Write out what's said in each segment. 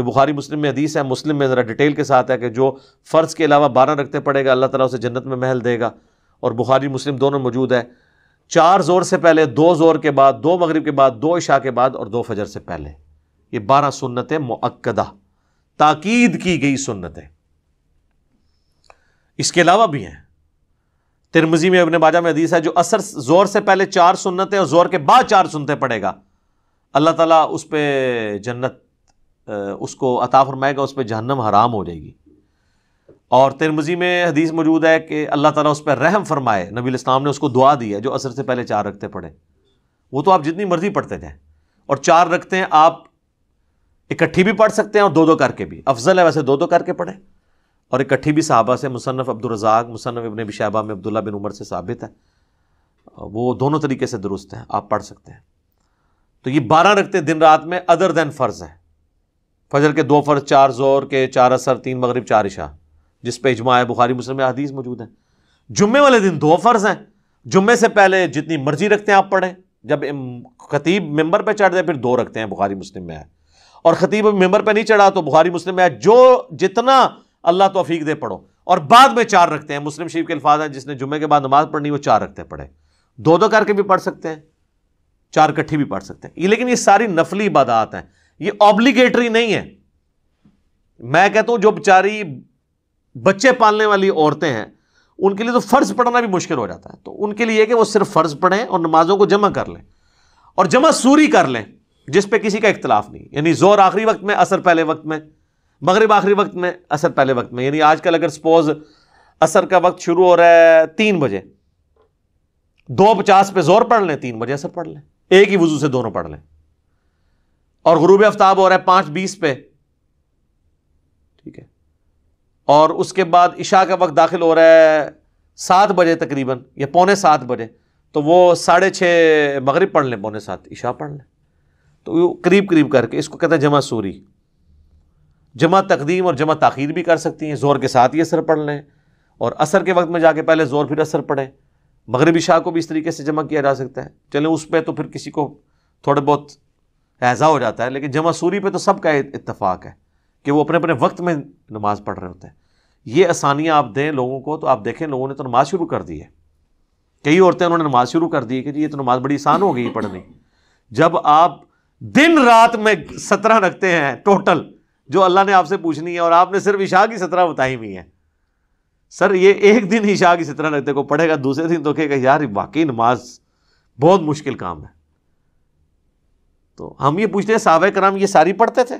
जो बुखारी मुस्लिम में हदीस है मुस्लिम में ज़रा डिटेल के साथ है कि जो फ़र्ज़ के अलावा बारह रखते पड़ेगा अल्लाह ताला उसे जन्नत में महल देगा और बुखारी मुस्लिम दोनों मौजूद है चार जोर से पहले दो जोर के बाद दो मगरब के बाद दो इशा के बाद और दो फजर से पहले ये बारह सुन्नतें मक्दा ताकीद की गई सुन्नतें इसके अलावा भी हैं तिरमजी में अबन बाजा में हदीस है जो असर जोर से पहले चार सुन्नतें और जोर के बाद चार सुनते पड़ेगा अल्लाह ताला उस पर जन्नत उसको अता फरमाएगा उस पर जहन्नम हराम हो जाएगी और तिरमजी में हदीस मौजूद है कि अल्लाह ताला उस पर रहम फरमाए नबी इस्लाम ने उसको दुआ दी है जो असर से पहले चार रखते पढ़े वो तो आप जितनी मर्ज़ी पढ़ते जाएँ और चार रखते हैं आप इकट्ठी भी पढ़ सकते हैं और दो दो करके भी अफजल है वैसे दो दो करके पढ़ें और इकट्ठी भी साहबा से मुसनफ़ अब्दुलरजाक मुसनफ़ इबन बिशाबा में अब्दुल्ला बिन उमर से साबित है वो दोनों तरीके से दुरुस्त हैं आप पढ़ सकते हैं तो ये बारह रखते दिन रात में अदर दैन फ़र्ज़ है फजर के दो फ़र्ज चार ज़ोर के चार असर तीन मगरब चार इशा जिस पे इजमा है बुखारी मुस्लिम में हदीस मौजूद है जुम्मे वाले दिन दो फ़र्ज हैं जुम्मे से पहले जितनी मर्जी रखते हैं आप पढ़ें जब खतीब मेंबर पर चढ़ जाए फिर दो रखते हैं बुखारी मुस्लिम में है और ख़तीब मेंबर पर नहीं चढ़ा तो बुखारी मुस्लिम में है जो जितना अल्लाह तोफीक दे पढ़ो और बाद में चार रखते हैं मुस्लिम शरीफ के अल्फाज हैं जिसने जुम्मे के बाद नमाज पढ़नी वो चार रखते पढ़े दो दो करके भी पढ़ सकते हैं चार कट्ठी भी पढ़ सकते हैं लेकिन ये सारी नफली इबादात हैं ये ऑब्लिगेटरी नहीं है मैं कहता हूं जो बेचारी बच्चे पालने वाली औरतें हैं उनके लिए तो फर्ज पढ़ना भी मुश्किल हो जाता है तो उनके लिए कि वो सिर्फ फर्ज पढ़ें और नमाजों को जमा कर लें और जमा सूरी कर लें जिस पे किसी का इख्तलाफ नहीं यानी जोर आखिरी वक्त में असर पहले वक्त में मगरब आखिरी वक्त में असर पहले वक्त में यानी आजकल अगर सपोज असर का वक्त शुरू हो रहा है तीन बजे दो पचास पे जोर पढ़ लें तीन बजे असर पढ़ लें एक ही वजू से दोनों पढ़ लें और गुरूब आफ्ताब हो रहा है पाँच बीस पे ठीक है और उसके बाद इशा का वक्त दाखिल हो रहा है सात बजे तकरीबन या पौने सात बजे तो वो साढ़े छः मगरब पढ़ लें पौने सात इशा पढ़ लें तो करीब करीब करके इसको कहते हैं जमा सूरी जमा तकदीम और जमा तखीर भी कर सकती हैं ज़ोर के साथ ही असर पढ़ लें और असर के वक्त में जाके पहले ज़ोर फिर असर पढ़ें मगरबी शाह को भी इस तरीके से जमा किया जा सकता है चलें उस पर तो फिर किसी को थोड़े बहुत ऐसा हो जाता है लेकिन जमा सूरी पर तो सब का इतफाक़ है कि वो अपने अपने वक्त में नमाज़ पढ़ रहे होते हैं ये आसानियाँ आप दें लोगों को तो आप देखें लोगों ने तो नमाज़ शुरू कर दी है कई औरतें उन्होंने नमाज शुरू कर दी कि जी ये तो नमाज बड़ी आसान हो गई पढ़नी जब आप दिन रात में सत्रह रखते हैं टोटल जो अल्लाह ने आपसे पूछनी है और आपने सिर्फ ईशा की सत्रह बताई हुई है सर ये एक दिन ईशा की सत्रह रखते को पढ़ेगा दूसरे दिन तो कहेगा यार वाकई नमाज बहुत मुश्किल काम है तो हम ये पूछते हैं साहब कराम ये सारी पढ़ते थे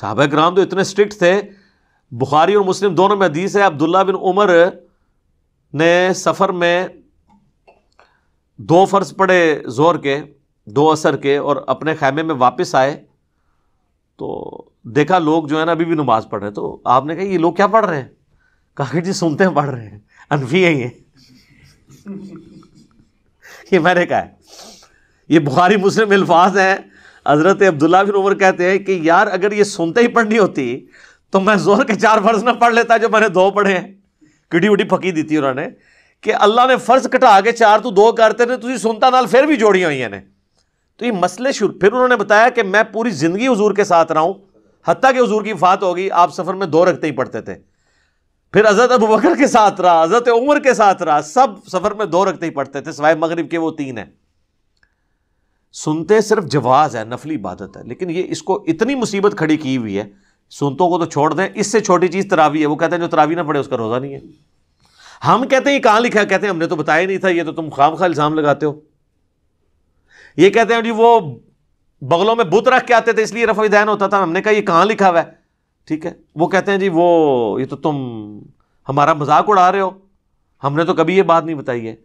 साहब कराम तो इतने स्ट्रिक्ट थे बुखारी और मुस्लिम दोनों में हदीस है अब्दुल्ला बिन उमर ने सफ़र में दो फ़र्ज पड़े जोर के दो असर के और अपने खैमे में वापस आए तो देखा लोग जो है ना अभी भी नमाज़ पढ़ रहे हैं तो आपने कहा ये लोग क्या पढ़ रहे हैं कहा जी सुनते हैं पढ़ रहे हैं अनफी है ये ये मैंने कहा है ये बुखारी मुस्लिम अल्फाज हैं हज़रत अब्दुल्ला बिन उमर कहते हैं कि यार अगर ये सुनते ही पढ़नी होती तो मैं जोर के चार फर्ज ना पढ़ लेता जो मैंने दो पढ़े हैं किडी उटी फकी दी थी उन्होंने कि अल्लाह ने फर्ज कटा के चार तू दो करते ने तुझे सुनता नाल फिर भी जोड़िया हुई ने तो ये मसले शुरू फिर उन्होंने बताया कि मैं पूरी ज़िंदगी हजूर के साथ रहा हूँ हती कि हजूर की फात होगी आप सफ़र में दो रखते ही पढ़ते थे फिर हज़रत अबू बकर के साथ रहा हज़रत उमर के साथ रहा सब सफ़र में दो रखते ही पढ़ते थे सवाए मगरब के वो तीन है सुनते सिर्फ जवाज़ है नफली इबादत है लेकिन ये इसको इतनी मुसीबत खड़ी की हुई है सुनतों को तो छोड़ दें इससे छोटी चीज़ तरावी है वो कहते हैं जो तरावी ना पड़े उसका रोज़ा नहीं है हम कहते हैं ये कहाँ लिखा है कहते हैं हमने तो बताया नहीं था यह तो तुम खाम खा इल्ज़ाम लगाते हो ये कहते हैं जी वो बगलों में बुत रख के आते थे इसलिए रफाई दैन होता था हमने कहा यह कहाँ लिखा हुआ है ठीक है वो कहते हैं जी वो ये तो तुम हमारा मजाक उड़ा रहे हो हमने तो कभी ये बात नहीं बताई है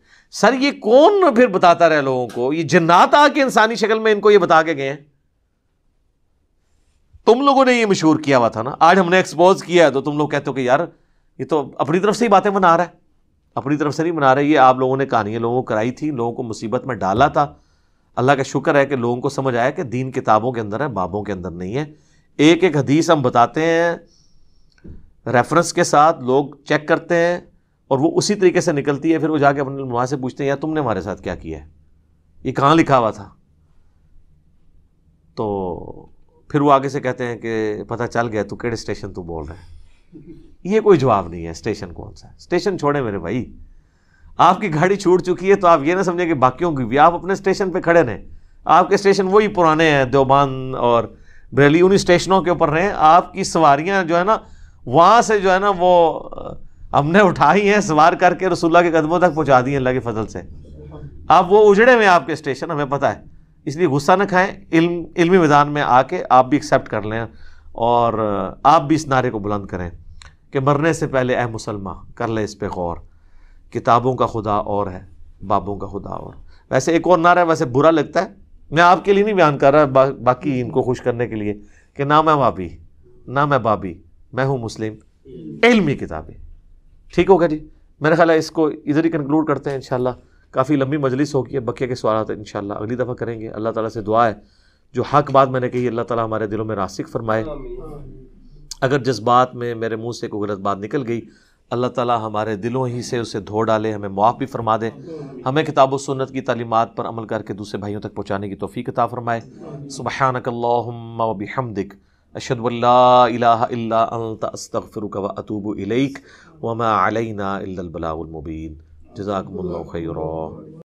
सर ये कौन फिर बताता रहे लोगों को ये जन्नात आके इंसानी शक्ल में इनको ये बता के गए हैं तुम लोगों ने ये मशहूर किया हुआ था ना आज हमने एक्सपोज किया है तो तुम लोग कहते हो कि यार ये तो अपनी तरफ से ही बातें बना रहा है अपनी तरफ से नहीं बना रहे ये आप लोगों ने कहानियां लोगों को कराई थी लोगों को मुसीबत में डाला था अल्लाह का शुक्र है कि लोगों को समझ आया कि दीन किताबों के अंदर है बाबों के अंदर नहीं है एक एक हदीस हम बताते हैं रेफरेंस के साथ लोग चेक करते हैं और वो उसी तरीके से निकलती है फिर वो जाके अपने वहाँ से पूछते हैं यार तुमने हमारे साथ क्या किया है ये कहाँ लिखा हुआ था तो फिर वो आगे से कहते हैं कि पता चल गया तू किड़े स्टेशन तू बोल रहे ये कोई जवाब नहीं है स्टेशन कौन सा है स्टेशन छोड़े मेरे भाई आपकी गाड़ी छूट चुकी है तो आप ये ना समझें कि बाकियों की भी आप अपने स्टेशन पर खड़े रहें आपके स्टेशन वही पुराने हैं देवबान और बरेली उन स्टेशनों के ऊपर रहें आपकी सवारियाँ जो है ना वहाँ से जो है ना वो हमने उठाई हैं सवार करके रसुल्ला के कदमों तक पहुँचा दी अल्लाह के फजल से अब वो उजड़े हुए आपके स्टेशन हमें पता है इसलिए गुस्सा न खाएं इल्म इल्मी मैदान में आके आप भी एक्सेप्ट कर लें और आप भी इस नारे को बुलंद करें कि मरने से पहले अह मुसलमा कर लें इस पर गौर किताबों का खुदा और है बाबों का खुदा और वैसे एक और नारा है वैसे बुरा लगता है मैं आपके लिए नहीं बयान कर रहा बा, बाकी इनको खुश करने के लिए कि ना मैं बाबी ना मैं बाबी मैं हूँ मुस्लिम इलमी किताबें ठीक होगा जी मेरा ख्याल है इसको इधर ही कंक्लूड करते हैं इनशाला काफ़ी लंबी मजलिस होगी है बक्या के सवाल इन शाला अगली दफ़ा करेंगे अल्लाह ताला से दुआ है जो हक बात मैंने कही अल्लाह ताला हमारे दिलों में रासिक फरमाए अगर जिस बात में मेरे मुंह से कोई गलत बात निकल गई अल्लाह ताला हमारे दिलों ही से उसे धो डाले हमें मुआफ़ भी फरमा दे हमें किताब व सुन्नत की तालीमत पर अमल करके दूसरे भाइयों तक पहुँचाने की तोफ़ी कता फ़रमाए सुबहानकल्लाबी हमदिक अशदुल्लास्तफ़िर वतूब इलैक वमा अलैना इल्लबलामुबीन जजाकम्ल